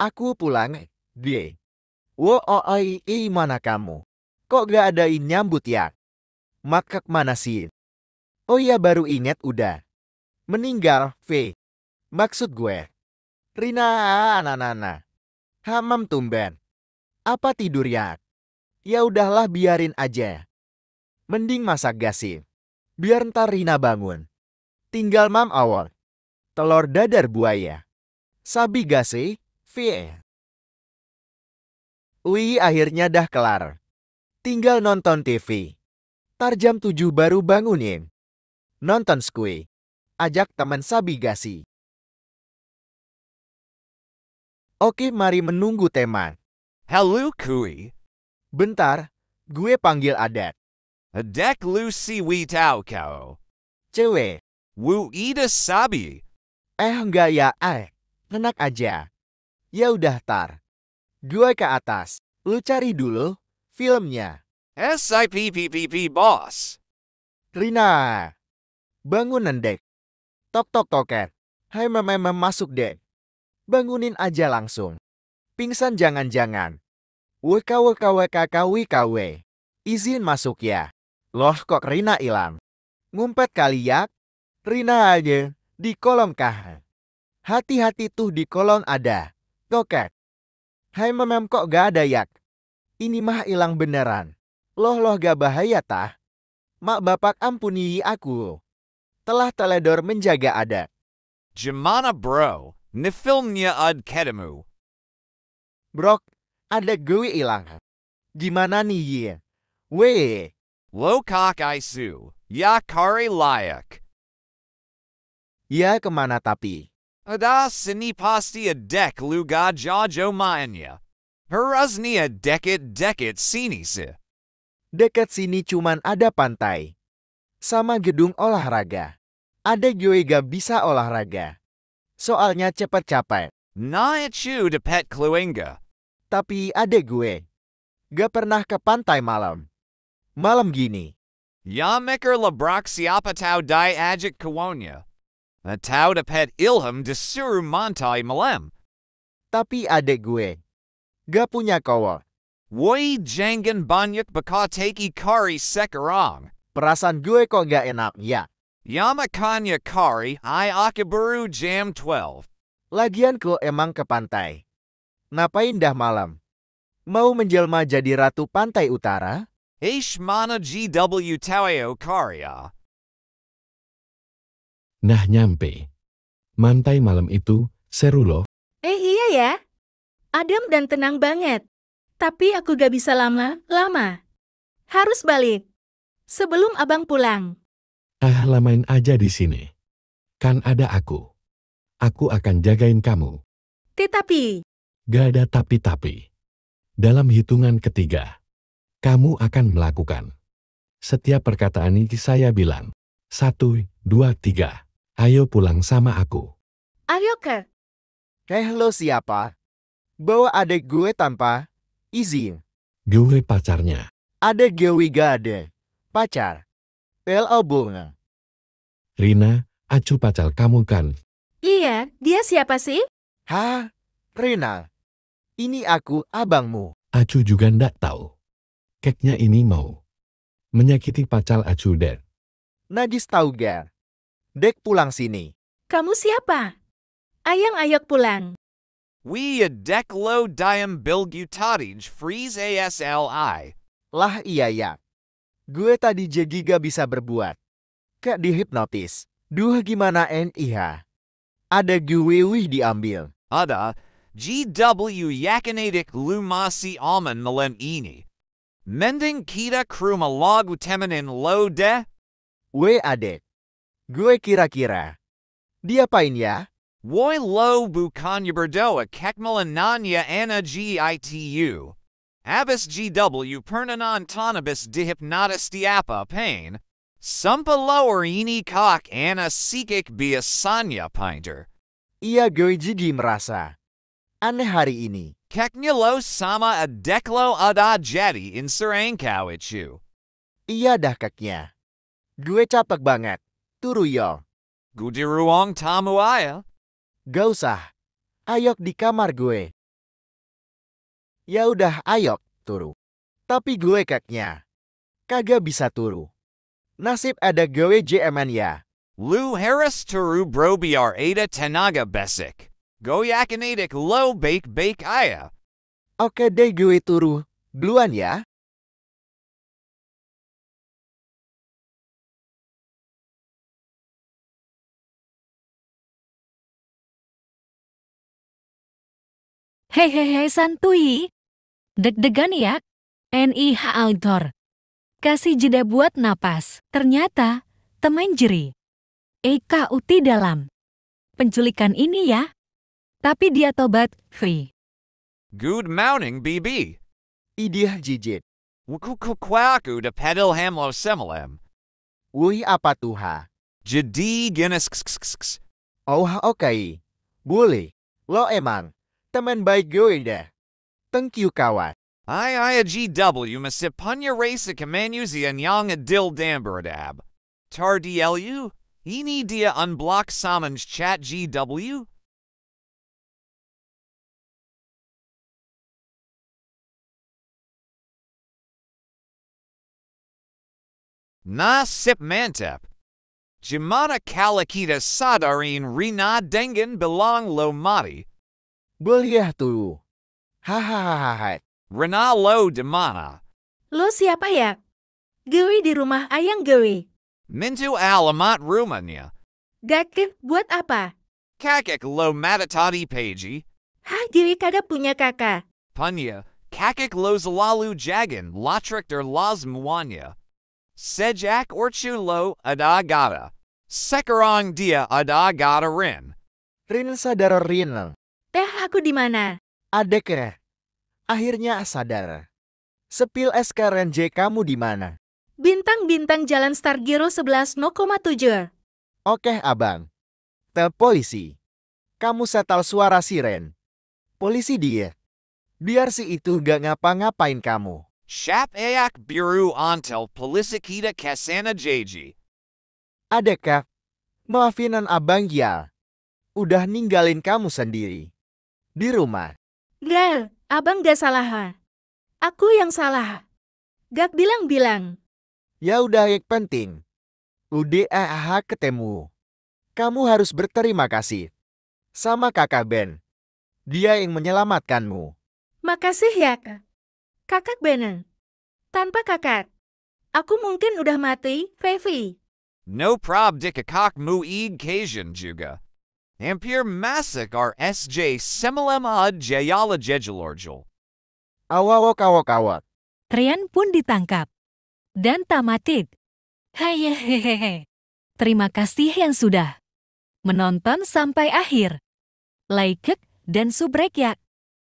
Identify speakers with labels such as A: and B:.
A: Aku pulang, oi Woi, mana kamu? Kok gak ada yang nyambut ya? Makak mana sih? Oh iya baru inget udah. Meninggal, V. Maksud gue. Rina, ananana. Hamam tumben. Apa tidur ya? Ya udahlah biarin aja. Mending masak gasi. Biar ntar Rina bangun. Tinggal mam awal. Telur dadar buaya. Sabi gasi, Fie. Ui akhirnya dah kelar. Tinggal nonton TV. Tar jam 7 baru bangunin. Nonton skui. Ajak teman sabi Gasi. Oke mari menunggu
B: tema. Hello Kui. Bentar, gue panggil adat. Adak Lucy siwi tau kau. Cewek. Wu ida sabi. Eh enggak ya, eh. Enak aja. Ya udah tar.
A: Gue ke atas. Lu cari dulu filmnya.
B: SIPPPP
A: Boss. Rina. bangun nendek. Tok tok toker. Hai memang masuk dek. Bangunin aja langsung. Pingsan jangan-jangan. WKWKWKKWKW. Izin masuk ya. Loh kok Rina hilang? Ngumpet kali ya? Rina aja. Di kolong kah? Hati-hati tuh di kolong ada. Gokek. Hai memem kok gak ada yak? Ini mah hilang beneran. Loh loh gak bahaya tah? Mak bapak ampuni aku. Telah teledor menjaga ada.
B: Jemana bro, nefilmnya ad ketemu. Brok, ada gue hilang. Gimana nih ye? Weh. Lokak isu, ya kari layak.
A: Ya kemana tapi?
B: Ada pasti a dek luga jajo mainnya. Harusnya deket deket sini se. Dekat sini cuman
A: ada pantai. Sama gedung olahraga. Ada juga bisa olahraga. Soalnya cepet capek. Naichu pet kluenga.
B: Tapi ada gue. Gak pernah ke pantai malam. Malam gini. Ya meker labrak siapa tau dai ajak kawonya. The Tauda pet ilham disuruh mantai malam. Tapi ada gue, gak punya kawa. Woi jangan banyak bekateki kari sekarang. Perasaan gue kok gak enak ya. Yamakanya kari I akiburu jam 12.
A: Lagian kok emang ke pantai. Napain dah malam? Mau menjelma jadi ratu pantai utara? Ish mana
B: GW Taweo Karya.
A: Nah nyampe. Mantai malam itu, seru loh.
B: Eh iya ya. Adem dan
A: tenang banget. Tapi aku gak bisa lama-lama. Harus balik. Sebelum abang pulang. Ah lamain aja di sini. Kan ada aku. Aku akan jagain kamu. Tetapi. Gak ada tapi-tapi. Dalam hitungan ketiga, kamu akan melakukan. Setiap perkataan ini saya bilang. Satu, dua, tiga. Ayo pulang sama aku. Ayo ke. Eh lo siapa? Bawa adik gue tanpa izin. Gue pacarnya. Ada gak Gade. Pacar. El Bunga. Rina, acu pacar kamu kan? Iya, dia siapa sih? Hah? Rina. Ini aku, abangmu. Acu juga ndak tahu. Keknya ini mau. Menyakiti pacar Acu dan. Najis tahu gak? Dek pulang sini. Kamu siapa? Ayang ayok pulang.
B: We a dek lo diam bilgutadij freeze asli. Lah iya ya. Gue
A: tadi jadi gak bisa berbuat. Kak dihipnotis. Duh gimana iha
B: Ada gue wih diambil. Ada. GW yakinadik masih aman malam ini. Mending kita lagu temenin lo de? We adek. Gue kira-kira. Diapain ya? Woi lo bukannya berdoa nanya ana gitu. Abis GW pernanan tonabis dihipnotis diapa pain. Sumpa lower ini kok ana sikik biasanya painter. Iya gue jadi merasa. Aneh hari ini. Keknya lo sama adeklo ada jadi in serangkau itu. Iya dah keknya. Gue capek banget di ruang
A: tamu aya. Gak usah. Ayok di kamar gue. Ya udah, ayok, turu. Tapi gue kaknya. Kagak bisa
B: turu. Nasib ada gue JMN ya. Lu Harris turu bro biar ada tenaga Gue Goyakin adik low bake bake aya. Oke deh gue turu. Duluan ya. Hehehe santuy. Deg-degan ya? NIH Outdoor. Kasih jeda
A: buat napas. Ternyata, teman jeri. Eka Uti dalam. Penculikan ini ya. Tapi dia tobat, free.
B: Good morning, BB. Idiah jijit. Wukukukwaku de pedal hamlo semalem. Wui apa tuh ha? Jadi genes
A: Oh oke. Okay. Boleh. Lo emang. teman baik gue dah.
B: Thank you kawan. I I a GW masipunya race a kamanuzi and yang a dil damberdab. Tar DLU? Ini dia unblock summons chat GW? Na sip mantep. Jimata kalakita sadarin rena dengen belong lomati. Beliah ya tuh. Hahaha. Renalo di mana? Lo siapa ya? Gue di rumah ayang gue. Mintu alamat rumahnya. Gakif buat apa? Kakek lo matatadi peji. Hah, diri kada punya kakak. Punya, kakek lo selalu jagan latrikter las muanya. Sejak orchu lo ada gara, Sekarang dia ada gara rin. Rin
A: sadar rin. Teh aku di mana? Ada ke? Eh. Akhirnya sadar. Sepil SKRNJ kamu di mana? Bintang-bintang Jalan star Stargiro 11.0,7. Oke abang. Tel polisi. Kamu setel suara siren. Polisi dia. Biar si itu gak ngapa-ngapain kamu.
B: Shap ayak biru antel polisi kita kesana jeji.
A: Adakah? Eh. Maafinan abang ya. Udah ninggalin kamu sendiri. Di rumah. Gak, abang gak salah. Ha. Aku yang salah. Gak bilang-bilang. Ya udah yang penting. UDAH ah ketemu. Kamu harus berterima kasih. Sama kakak Ben. Dia yang menyelamatkanmu. Makasih ya, Kak. Kakak Ben. Tanpa kakak. Aku mungkin udah mati, Fevi.
B: No prob dikakakmu mu ig juga. Ampere Masak RSJ ad Jayala Jejilorjal. Awawok awok awak. Trian pun ditangkap.
A: Dan tamatid. Hehehehe. Terima kasih yang sudah menonton sampai akhir. Like dan subrek ya.